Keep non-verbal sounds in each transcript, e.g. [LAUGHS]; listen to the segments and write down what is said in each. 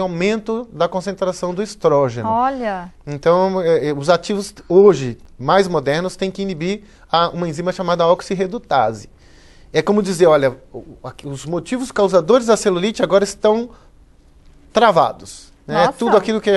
aumento da concentração do estrógeno. Olha! Então, é, é, os ativos hoje mais modernos têm que inibir uma enzima chamada oxirredutase. É como dizer, olha, os motivos causadores da celulite agora estão travados. Né? É tudo aquilo que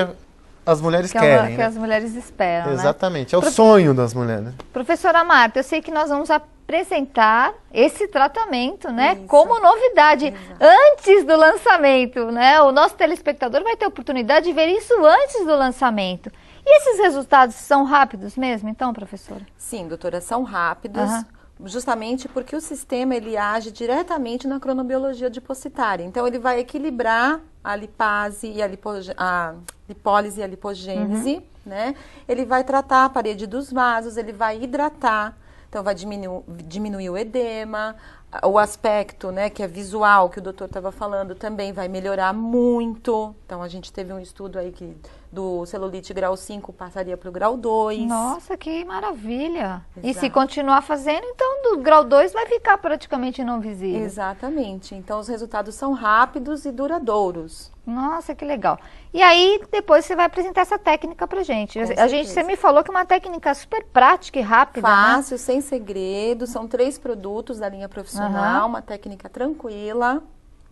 as mulheres que querem. É uma, né? Que as mulheres esperam. Né? Exatamente, né? é o Pro... sonho das mulheres. Né? Professora Marta, eu sei que nós vamos a apresentar esse tratamento, né, Isso. como novidade Exato. antes do lançamento, né? O nosso telespectador vai ter a oportunidade de ver isso antes do lançamento. E esses resultados são rápidos mesmo, então, professora? Sim, doutora, são rápidos. Uhum justamente porque o sistema ele age diretamente na cronobiologia adipocitária. Então ele vai equilibrar a lipase e a, a lipólise e a lipogênese, uhum. né? Ele vai tratar a parede dos vasos, ele vai hidratar então, vai diminuir, diminuir o edema, o aspecto, né, que é visual, que o doutor estava falando, também vai melhorar muito. Então, a gente teve um estudo aí que do celulite grau 5 passaria para o grau 2. Nossa, que maravilha! Exato. E se continuar fazendo, então do grau 2 vai ficar praticamente não visível. Exatamente. Então os resultados são rápidos e duradouros. Nossa, que legal. E aí depois você vai apresentar essa técnica pra gente. Com a certeza. gente, você me falou que é uma técnica super prática e rápida, né? Fácil, né? sem segredo, são três produtos da linha profissional, uhum. uma técnica tranquila.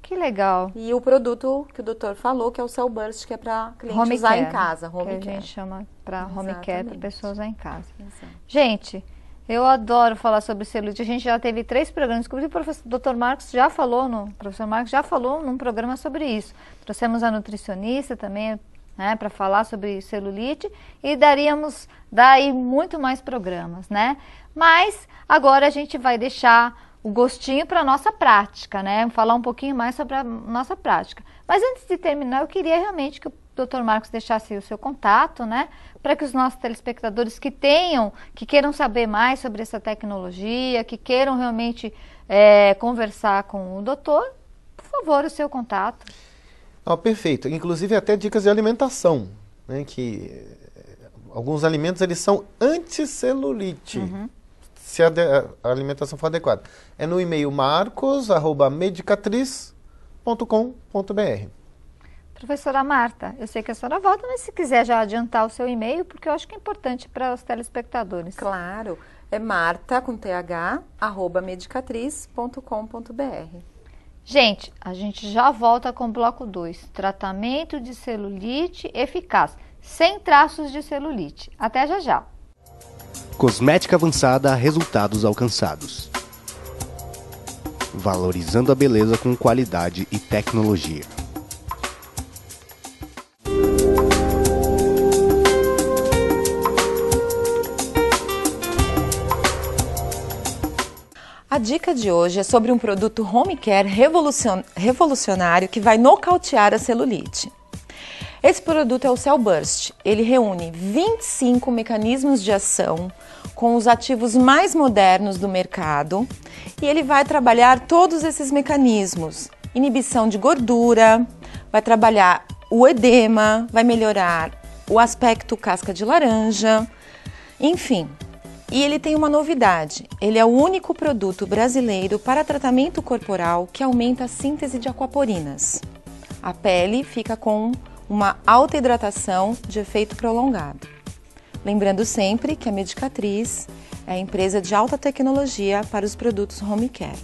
Que legal. E o produto que o doutor falou, que é o Cell Burst, que é para cliente home usar care, em casa. Home que care. a gente chama para home care, para pessoa usar em casa. Exato. Gente, eu adoro falar sobre celulite. A gente já teve três programas. Inclusive, o professor, Dr. Marcos já falou, no, o professor Marcos já falou num programa sobre isso. Trouxemos a nutricionista também, né, para falar sobre celulite e daríamos daí muito mais programas, né? Mas agora a gente vai deixar o gostinho para a nossa prática, né? Falar um pouquinho mais sobre a nossa prática. Mas antes de terminar, eu queria realmente que o Dr. Marcos deixasse o seu contato, né? Para que os nossos telespectadores que tenham, que queiram saber mais sobre essa tecnologia, que queiram realmente é, conversar com o doutor, por favor, o seu contato. Ah, perfeito. Inclusive até dicas de alimentação, né? Que eh, alguns alimentos eles são anticelulite. Uhum se a, a alimentação for adequada. É no e-mail marcos.medicatriz.com.br. Professora Marta, eu sei que a senhora volta, mas se quiser já adiantar o seu e-mail, porque eu acho que é importante para os telespectadores. Claro, é marta com th, arroba medicatriz.com.br. Gente, a gente já volta com o bloco 2, tratamento de celulite eficaz, sem traços de celulite. Até já já. Cosmética avançada, resultados alcançados. Valorizando a beleza com qualidade e tecnologia. A dica de hoje é sobre um produto home care revolucionário que vai nocautear a celulite. Esse produto é o Cell Burst. Ele reúne 25 mecanismos de ação com os ativos mais modernos do mercado e ele vai trabalhar todos esses mecanismos: inibição de gordura, vai trabalhar o edema, vai melhorar o aspecto casca de laranja, enfim. E ele tem uma novidade: ele é o único produto brasileiro para tratamento corporal que aumenta a síntese de aquaporinas. A pele fica com uma alta hidratação de efeito prolongado. Lembrando sempre que a Medicatriz é a empresa de alta tecnologia para os produtos home care.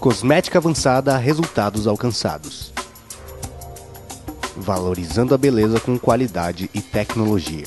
Cosmética avançada, resultados alcançados. Valorizando a beleza com qualidade e tecnologia.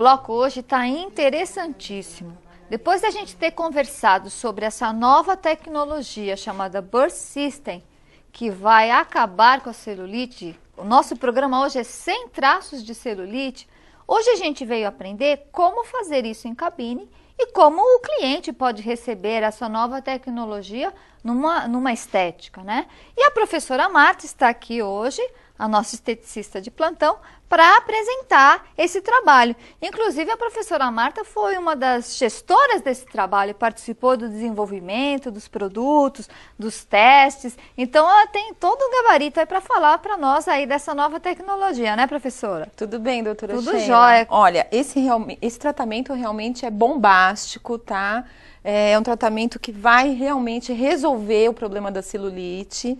bloco hoje está interessantíssimo. Depois da gente ter conversado sobre essa nova tecnologia chamada Burst System, que vai acabar com a celulite, o nosso programa hoje é sem traços de celulite. Hoje a gente veio aprender como fazer isso em cabine e como o cliente pode receber essa nova tecnologia numa, numa estética, né? E a professora Marta está aqui hoje, a nossa esteticista de plantão, para apresentar esse trabalho. Inclusive, a professora Marta foi uma das gestoras desse trabalho, participou do desenvolvimento dos produtos, dos testes. Então, ela tem todo um gabarito aí para falar para nós aí dessa nova tecnologia, né, professora? Tudo bem, doutora Tudo Sheila. jóia. Olha, esse, esse tratamento realmente é bombástico, tá? É, é um tratamento que vai realmente resolver o problema da celulite.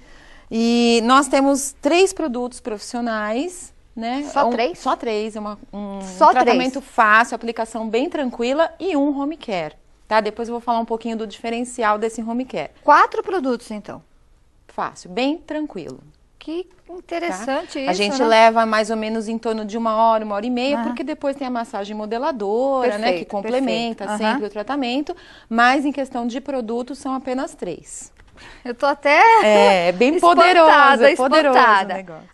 E nós temos três produtos profissionais, né? Só é um, três? Só três, é uma, um só tratamento três. fácil, aplicação bem tranquila e um home care, tá? Depois eu vou falar um pouquinho do diferencial desse home care. Quatro produtos, então? Fácil, bem tranquilo. Que tá. interessante tá? isso. A gente né? leva mais ou menos em torno de uma hora, uma hora e meia, ah. porque depois tem a massagem modeladora, perfeito, né? Que complementa perfeito. sempre uhum. o tratamento. Mas em questão de produtos, são apenas três. Eu tô até é, é bem [LAUGHS] poderosa, é poderosa.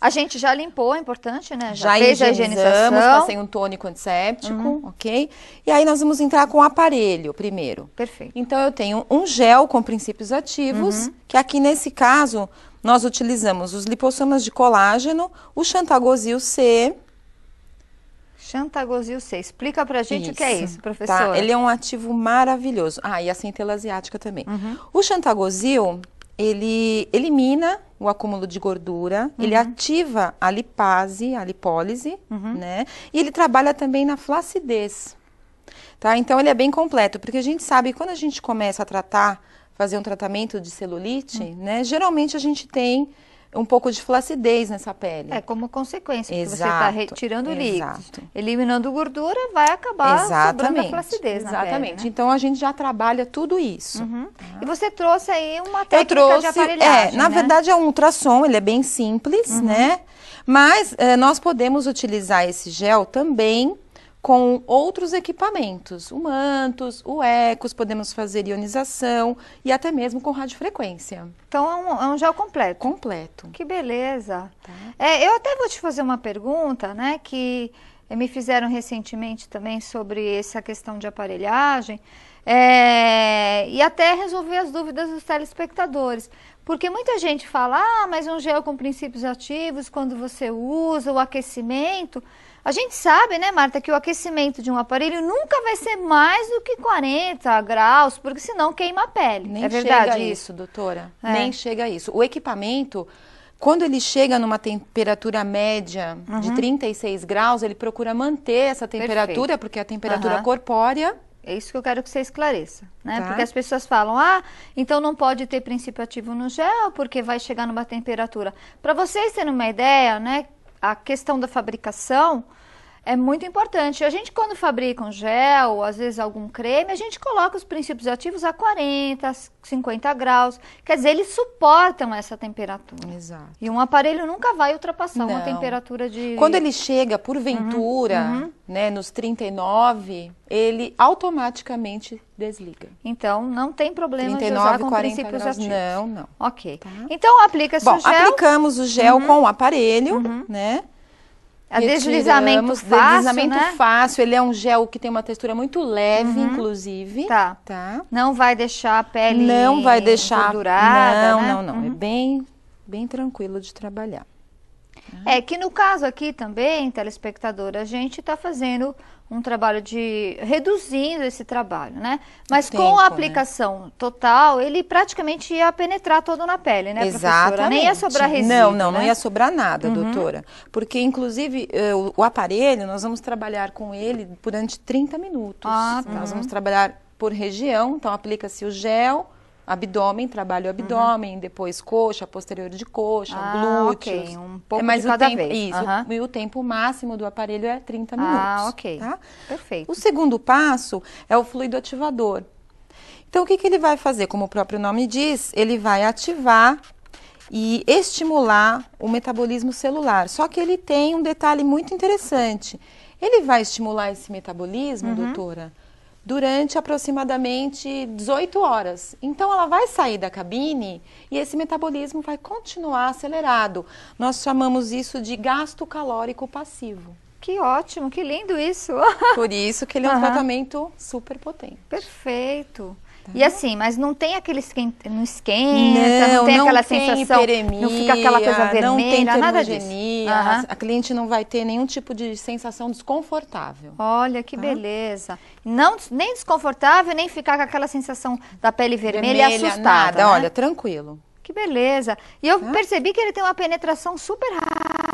A gente já limpou, é importante, né? Já, já fez a higienização. Passei um tônico antisséptico, uhum. ok? E aí nós vamos entrar com o aparelho primeiro. Perfeito. Então eu tenho um gel com princípios ativos, uhum. que aqui nesse caso nós utilizamos os lipossomas de colágeno, o xantagozil C. Xantagozil C. Explica pra gente isso, o que é isso, tá? professor. Tá? Ele é um ativo maravilhoso. Ah, e a centela asiática também. Uhum. O xantagozil, ele elimina o acúmulo de gordura, uhum. ele ativa a lipase, a lipólise, uhum. né? E ele trabalha também na flacidez. Tá? Então ele é bem completo, porque a gente sabe que quando a gente começa a tratar fazer um tratamento de celulite, hum. né? Geralmente a gente tem um pouco de flacidez nessa pele. É, como consequência, que você está retirando o líquido, eliminando gordura, vai acabar exatamente, sobrando flacidez Exatamente. Pele, né? Então, a gente já trabalha tudo isso. Uhum. Ah. E você trouxe aí uma técnica Eu trouxe, de é, aparelhagem, é, Na né? verdade, é um ultrassom, ele é bem simples, uhum. né? Mas é, nós podemos utilizar esse gel também com outros equipamentos, o mantos, o ecos, podemos fazer ionização e até mesmo com radiofrequência. Então é um, é um gel completo. Completo. Que beleza. Tá. É, eu até vou te fazer uma pergunta, né, que me fizeram recentemente também sobre essa questão de aparelhagem. É, e até resolver as dúvidas dos telespectadores. Porque muita gente fala, ah, mas um gel com princípios ativos, quando você usa o aquecimento. A gente sabe, né, Marta, que o aquecimento de um aparelho nunca vai ser mais do que 40 graus, porque senão queima a pele. Nem é verdade chega isso, doutora. É. Nem chega a isso. O equipamento, quando ele chega numa temperatura média uhum. de 36 graus, ele procura manter essa temperatura, Perfeito. porque é a temperatura uhum. corpórea é isso que eu quero que você esclareça, né? Tá. Porque as pessoas falam, ah, então não pode ter princípio ativo no gel porque vai chegar numa temperatura. Para vocês terem uma ideia, né? A questão da fabricação, é muito importante. A gente, quando fabrica um gel, ou às vezes algum creme, a gente coloca os princípios ativos a 40, 50 graus. Quer dizer, eles suportam essa temperatura. Exato. E um aparelho nunca vai ultrapassar Não. uma temperatura de. Quando ele chega, porventura, uhum, uhum. Né, nos 39, ele automaticamente desliga. Então, não tem problema 39, de usar com princípios graus. ativos. Não, não. Ok. Tá. Então, aplica-se o gel. Aplicamos o gel uhum. com o aparelho, uhum. né? é deslizamento fácil, deslizamento né? fácil, ele é um gel que tem uma textura muito leve, uhum. inclusive. Tá. tá. Não vai deixar a pele não vai deixar, Não, né? não, não. É uhum. É bem, bem tranquilo de trabalhar. É que no caso aqui também, telespectador, a gente está fazendo um trabalho de reduzindo esse trabalho, né? Mas Tempo, com a né? aplicação né? total, ele praticamente ia penetrar todo na pele, né, Exato. Nem ia sobrar resíduo. Não, não, né? não ia sobrar nada, uhum. doutora. Porque, inclusive, eh, o aparelho, nós vamos trabalhar com ele durante 30 minutos. Ah, tá. Nós vamos trabalhar por região, então aplica-se o gel, abdômen, trabalho abdômen, uhum. depois coxa, posterior de coxa, ah, glúteos. ok, um é, pouco é, mas de cada tempo, vez. Isso, uhum. e o tempo máximo do aparelho é 30 ah, minutos. Ah, ok, tá? perfeito. O segundo passo é o fluido ativador. Então, o que, que ele vai fazer? Como o próprio nome diz, ele vai ativar e estimular o metabolismo celular. Só que ele tem um detalhe muito interessante. Ele vai estimular esse metabolismo, uhum. doutora, durante aproximadamente 18 horas. Então ela vai sair da cabine e esse metabolismo vai continuar acelerado. Nós chamamos isso de gasto calórico passivo. Que ótimo, que lindo isso. [LAUGHS] Por isso que ele é um uhum. tratamento super potente. Perfeito. Tá e assim, mas não tem aquele esquenta, não esquenta, não, não tem não aquela tem sensação, não fica aquela coisa vermelha, não tem nada disso. Uhum. A, a, cliente não vai ter nenhum tipo de sensação desconfortável. Olha que tá? beleza. Não, nem desconfortável, nem ficar com aquela sensação da pele vermelha, vermelha assustada. Nada, né? olha, tranquilo. Que beleza. E eu tá? percebi que ele tem uma penetração super rápida.